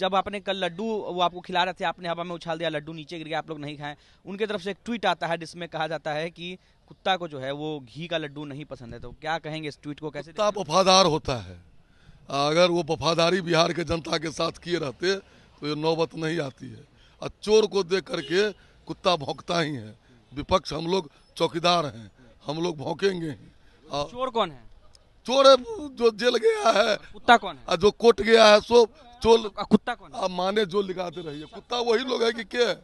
जब आपने कल लड्डू वो आपको खिला रहे थे आपने हवा में उछाल दिया लड्डू नीचे गिर गया आप लोग नहीं खाएं उनके तरफ से एक ट्वीट आता है जिसमें कहा जाता है कि कुत्ता को जो है वो घी का लड्डू नहीं पसंद है तो क्या कहेंगे इस ट्वीट को कैसे कुत्ता वफादार होता है अगर वो वफादारी बिहार के जनता के साथ किए रहते तो ये नौबत नहीं आती है और चोर को देख करके कुत्ता भोंकता ही है विपक्ष हम लोग चौकीदार हैं हम लोग भोंकेंगे चोर कौन है चोर जो जेल गया है हाँ, कुत्ता कौन है हाँ, जो कोट गया है सो चोर कुत्ता कौन है? माने जो लिखाते रहिए कुत्ता वही लोग है कि क्या है?